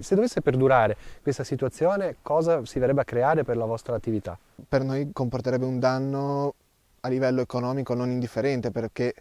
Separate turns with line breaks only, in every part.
Se dovesse perdurare questa situazione, cosa si verrebbe a creare per la vostra attività? Per noi comporterebbe un danno a livello economico non indifferente perché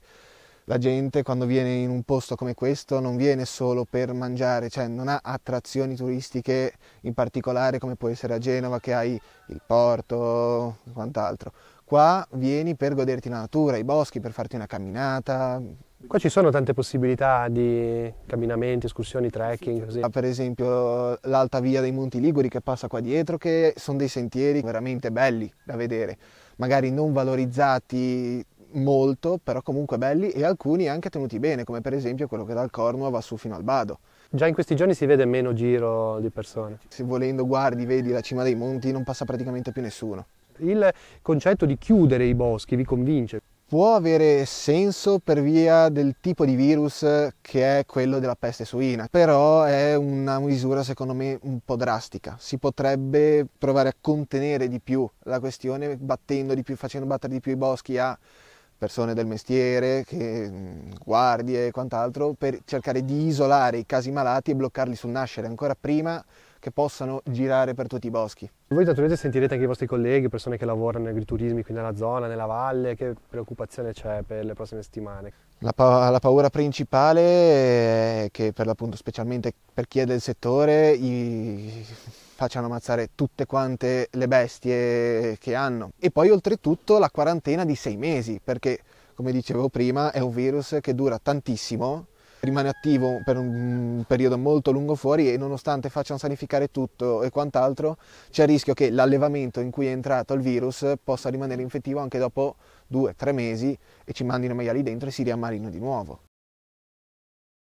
la gente quando viene in un posto come questo non viene solo per mangiare, cioè non ha attrazioni turistiche in particolare come può essere a Genova che hai il porto e quant'altro. Qua vieni per goderti la natura, i boschi, per farti una camminata, Qua ci sono tante possibilità di camminamenti, escursioni, trekking. Così. Ah, per esempio l'alta via dei Monti Liguri che passa qua dietro, che sono dei sentieri veramente belli da vedere, magari non valorizzati molto, però comunque belli e alcuni anche tenuti bene, come per esempio quello che dal Corno va su fino al Bado. Già in questi giorni si vede meno giro di persone. Se volendo guardi, vedi la cima dei monti, non passa praticamente più nessuno. Il concetto di chiudere i boschi vi convince? può avere senso per via del tipo di virus che è quello della peste suina, però è una misura secondo me un po' drastica. Si potrebbe provare a contenere di più la questione battendo di più, facendo battere di più i boschi a persone del mestiere, che, mm, guardie e quant'altro, per cercare di isolare i casi malati e bloccarli sul nascere ancora prima che possano girare per tutti i boschi.
Voi naturalmente sentirete anche i vostri colleghi, persone che
lavorano in agriturismi qui nella zona,
nella valle, che preoccupazione c'è per le prossime settimane?
La, pa- la paura principale è che per l'appunto, specialmente per chi è del settore, i... facciano ammazzare tutte quante le bestie che hanno. E poi oltretutto la quarantena di sei mesi, perché come dicevo prima è un virus che dura tantissimo, rimane attivo per un mm, periodo molto lungo fuori e nonostante facciano sanificare tutto e quant'altro, c'è il rischio che l'allevamento in cui è entrato il virus possa rimanere infettivo anche dopo due, tre mesi e ci mandino i maiali dentro e si riammarino di nuovo.